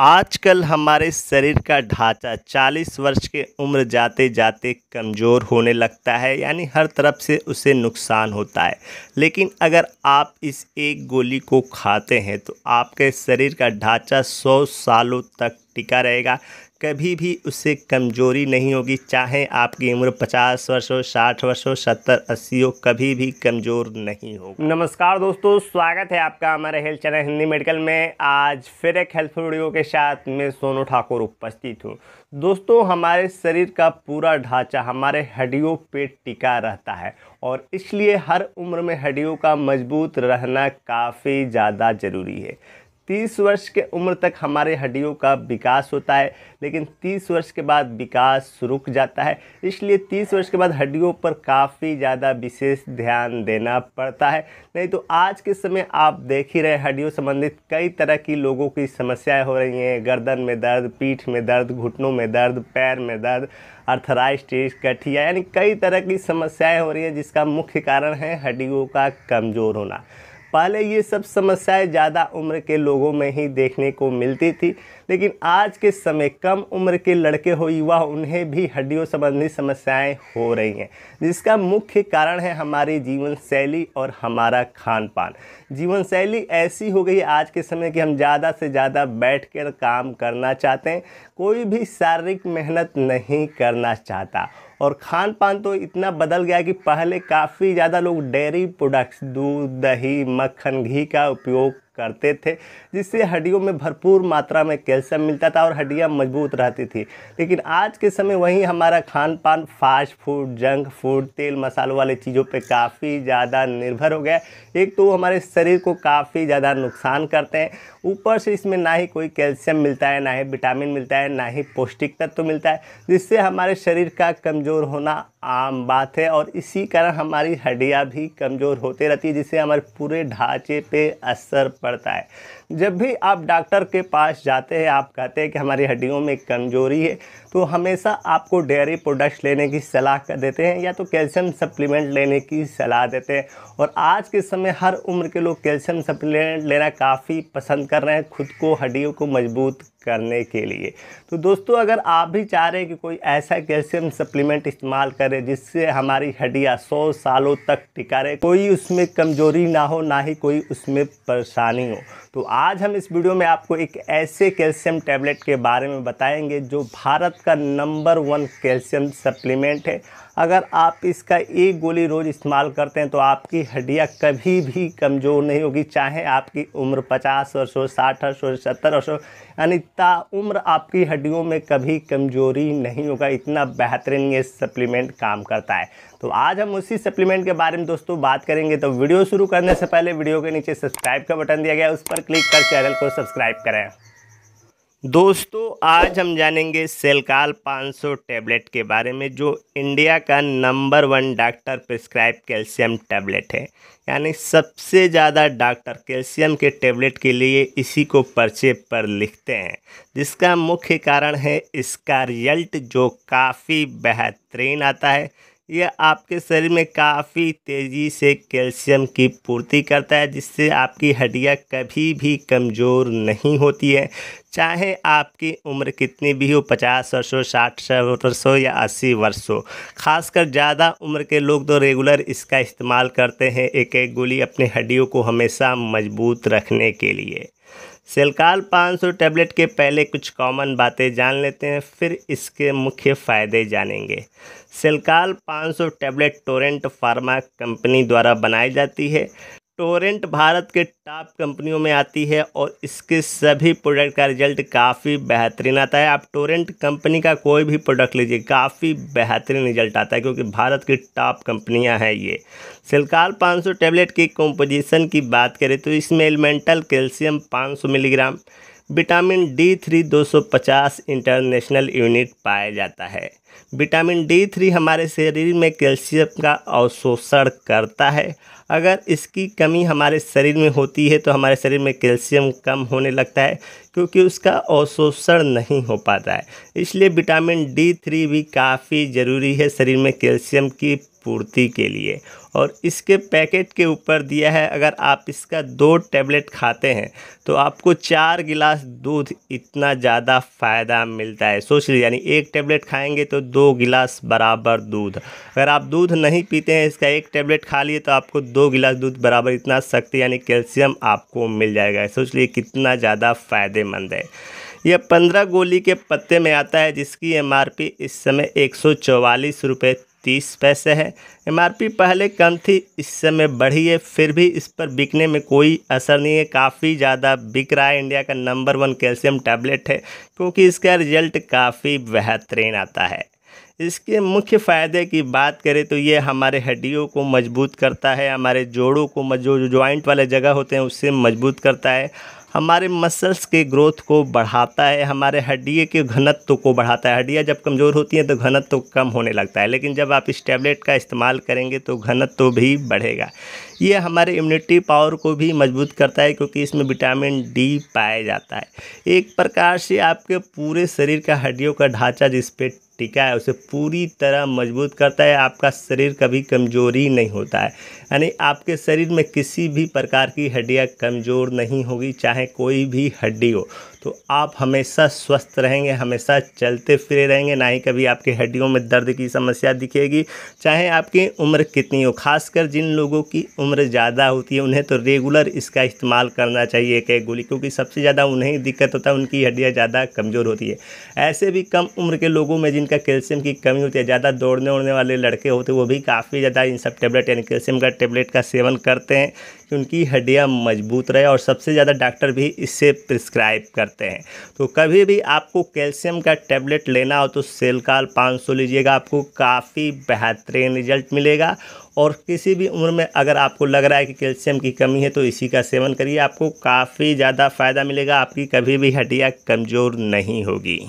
आजकल हमारे शरीर का ढांचा 40 वर्ष के उम्र जाते जाते कमज़ोर होने लगता है यानी हर तरफ से उसे नुकसान होता है लेकिन अगर आप इस एक गोली को खाते हैं तो आपके शरीर का ढांचा 100 सालों तक टिका रहेगा कभी भी उससे कमज़ोरी नहीं होगी चाहे आपकी उम्र 50 वर्ष हो साठ वर्ष हो सत्तर अस्सी हो कभी भी कमज़ोर नहीं हो नमस्कार दोस्तों स्वागत है आपका हमारे हेल्थ चैनल हिंदी मेडिकल में आज फिर एक हेल्थ वीडियो के साथ मैं सोनू ठाकुर उपस्थित हूँ दोस्तों हमारे शरीर का पूरा ढांचा हमारे हड्डियों पे टिका रहता है और इसलिए हर उम्र में हड्डियों का मजबूत रहना काफ़ी ज़्यादा ज़रूरी है तीस वर्ष के उम्र तक हमारे हड्डियों का विकास होता है लेकिन तीस वर्ष के बाद विकास रुक जाता है इसलिए तीस वर्ष के बाद हड्डियों पर काफ़ी ज़्यादा विशेष ध्यान देना पड़ता है नहीं तो आज के समय आप देख ही रहे हड्डियों संबंधित कई तरह की लोगों की समस्याएं हो रही हैं गर्दन में दर्द पीठ में दर्द घुटनों में दर्द पैर में दर्द अर्थराइटिस गठिया यानी कई तरह की समस्याएँ हो रही हैं जिसका मुख्य कारण है हड्डियों का कमज़ोर होना पहले ये सब समस्याएं ज़्यादा उम्र के लोगों में ही देखने को मिलती थी लेकिन आज के समय कम उम्र के लड़के हो युवा उन्हें भी हड्डियों संबंधी समस्याएं हो रही हैं जिसका मुख्य कारण है हमारी जीवन शैली और हमारा खान पान जीवन शैली ऐसी हो गई आज के समय कि हम ज़्यादा से ज़्यादा बैठ कर काम करना चाहते हैं कोई भी शारीरिक मेहनत नहीं करना चाहता और खान पान तो इतना बदल गया कि पहले काफ़ी ज़्यादा लोग डेयरी प्रोडक्ट्स दूध दही मक्खन घी का उपयोग करते थे जिससे हड्डियों में भरपूर मात्रा में कैल्शियम मिलता था और हड्डियाँ मजबूत रहती थी लेकिन आज के समय वहीं हमारा खान पान फास्ट फूड जंक फूड तेल मसालों वाले चीज़ों पे काफ़ी ज़्यादा निर्भर हो गया एक तो हमारे शरीर को काफ़ी ज़्यादा नुकसान करते हैं ऊपर से इसमें ना ही कोई कैल्शियम मिलता है ना ही विटामिन मिलता है ना ही पौष्टिक तत्व मिलता है जिससे हमारे शरीर का कमज़ोर होना आम बात है और इसी कारण हमारी हड्डियाँ भी कमज़ोर होते रहती है जिससे हमारे पूरे ढांचे पर असर पड़ता है जब भी आप डॉक्टर के पास जाते हैं आप कहते हैं कि हमारी हड्डियों में कमज़ोरी है तो हमेशा आपको डेयरी प्रोडक्ट्स लेने की सलाह देते हैं या तो कैल्शियम सप्लीमेंट लेने की सलाह देते हैं और आज के समय हर उम्र के लोग कैल्शियम सप्लीमेंट लेना काफ़ी पसंद कर रहे हैं खुद को हड्डियों को मजबूत करने के लिए तो दोस्तों अगर आप भी चाह रहे हैं कि कोई ऐसा कैल्शियम सप्लीमेंट इस्तेमाल करें जिससे हमारी हड्डियाँ सौ सालों तक टिका रहे कोई उसमें कमज़ोरी ना हो ना ही कोई उसमें परेशान 那种。तो आज हम इस वीडियो में आपको एक ऐसे कैल्शियम टैबलेट के बारे में बताएंगे जो भारत का नंबर वन कैल्शियम सप्लीमेंट है अगर आप इसका एक गोली रोज़ इस्तेमाल करते हैं तो आपकी हड्डियाँ कभी भी कमज़ोर नहीं होगी चाहे आपकी उम्र पचास हो साठ वर्ष हो सत्तर वर्ष हो यानी ता आपकी हड्डियों में कभी कमज़ोरी नहीं होगा इतना बेहतरीन ये सप्लीमेंट काम करता है तो आज हम उसी सप्लीमेंट के बारे में दोस्तों बात करेंगे तो वीडियो शुरू करने से पहले वीडियो के नीचे सब्सक्राइब का बटन दिया गया उस पर क्लिक कर चैनल को सब्सक्राइब करें दोस्तों आज हम जानेंगे सेलकाल 500 टैबलेट के बारे में जो इंडिया का number one doctor prescribe calcium tablet है यानी सबसे ज़्यादा डॉक्टर कैल्शियम के टैबलेट के लिए इसी को पर्चे पर लिखते हैं जिसका मुख्य कारण है इसका रिजल्ट जो काफ़ी बेहतरीन आता है यह आपके शरीर में काफ़ी तेज़ी से कैल्शियम की पूर्ति करता है जिससे आपकी हड्डियाँ कभी भी कमज़ोर नहीं होती है चाहे आपकी उम्र कितनी भी हो पचास वर्ष हो साठ वर्ष हो या अस्सी वर्ष हो खासकर ज़्यादा उम्र के लोग तो रेगुलर इसका इस्तेमाल करते हैं एक एक गोली अपने हड्डियों को हमेशा मजबूत रखने के लिए सेलकाल 500 टैबलेट के पहले कुछ कॉमन बातें जान लेते हैं फिर इसके मुख्य फ़ायदे जानेंगे Shelcal 500 tablet Torrent pharma company द्वारा बनाई जाती है टोरेंट भारत के टॉप कंपनियों में आती है और इसके सभी प्रोडक्ट का रिजल्ट काफ़ी बेहतरीन आता है आप टोरेंट कंपनी का कोई भी प्रोडक्ट लीजिए काफ़ी बेहतरीन रिजल्ट आता है क्योंकि भारत की टॉप कंपनियां हैं ये सिलकाल 500 टैबलेट की कंपोजिशन की बात करें तो इसमें elemental calcium 500 milligram vitamin D three दो सौ पचास इंटरनेशनल यूनिट पाया जाता है विटामिन डी थ्री हमारे शरीर में कैल्शियम का अवशोषण करता है अगर इसकी कमी हमारे शरीर में होती है तो हमारे शरीर में कैल्शियम कम होने लगता है क्योंकि उसका अवशोषण नहीं हो पाता है इसलिए विटामिन डी थ्री भी काफ़ी ज़रूरी है शरीर में कैल्शियम की पूर्ति के लिए और इसके पैकेट के ऊपर दिया है अगर आप इसका दो टैबलेट खाते हैं तो आपको चार गिलास दूध इतना ज़्यादा फ़ायदा मिलता है सोच लीजिए यानी एक टैबलेट खाएंगे तो दो गिलास बराबर दूध अगर आप दूध नहीं पीते हैं इसका एक टैबलेट खा लिए तो आपको दो गिलास दूध बराबर इतना शक्ति यानी कैल्शियम आपको मिल जाएगा सोच लीजिए कितना ज़्यादा फ़ायदे फायदेमंद है यह पंद्रह गोली के पत्ते में आता है जिसकी एम इस समय एक सौ तीस पैसे है एमआरपी पहले कम थी इस समय बढ़ी है फिर भी इस पर बिकने में कोई असर नहीं है काफ़ी ज़्यादा बिक रहा है इंडिया का नंबर वन कैल्शियम टैबलेट है क्योंकि इसका रिजल्ट काफ़ी बेहतरीन आता है इसके मुख्य फ़ायदे की बात करें तो ये हमारे हड्डियों को मजबूत करता है हमारे जोड़ों को जो ज्वाइंट वाले जगह होते हैं उससे मजबूत करता है हमारे मसल्स के ग्रोथ को बढ़ाता है हमारे हड्डी के घनत्व को बढ़ाता है हड्डियाँ जब कमज़ोर होती हैं तो घनत्व कम होने लगता है लेकिन जब आप इस टैबलेट का इस्तेमाल करेंगे तो घनत्व भी बढ़ेगा ये हमारे इम्यूनिटी पावर को भी मजबूत करता है क्योंकि इसमें विटामिन डी पाया जाता है एक प्रकार से आपके पूरे शरीर का हड्डियों का ढांचा जिस पर ठीक है उसे पूरी तरह मजबूत करता है आपका शरीर कभी कमज़ोरी नहीं होता है यानी आपके शरीर में किसी भी प्रकार की हड्डियाँ कमज़ोर नहीं होगी चाहे कोई भी हड्डी हो तो आप हमेशा स्वस्थ रहेंगे हमेशा चलते फिरे रहेंगे ना ही कभी आपके हड्डियों में दर्द की समस्या दिखेगी चाहे आपकी उम्र कितनी हो खासकर जिन लोगों की उम्र ज़्यादा होती है उन्हें तो रेगुलर इसका इस्तेमाल करना चाहिए एक एक गोली क्योंकि सबसे ज़्यादा उन्हें दिक्कत होता है उनकी हड्डियाँ ज़्यादा कमज़ोर होती है ऐसे भी कम उम्र के लोगों में जिनका का कैल्शियम की कमी होती है ज़्यादा दौड़ने उड़ने वाले लड़के होते वो भी काफ़ी ज़्यादा इन सब टेबलेट यानी कैल्शियम का टेबलेट का सेवन करते हैं कि उनकी हड्डियाँ मजबूत रहे और सबसे ज़्यादा डॉक्टर भी इससे प्रिस्क्राइब करते हैं तो कभी भी आपको कैल्शियम का टेबलेट लेना हो तो सेलकाल पाँच सौ लीजिएगा आपको काफ़ी बेहतरीन रिजल्ट मिलेगा और किसी भी उम्र में अगर आपको लग रहा है कि कैल्शियम की कमी है तो इसी का सेवन करिए आपको काफ़ी ज़्यादा फ़ायदा मिलेगा आपकी कभी भी हड्डियाँ कमज़ोर नहीं होगी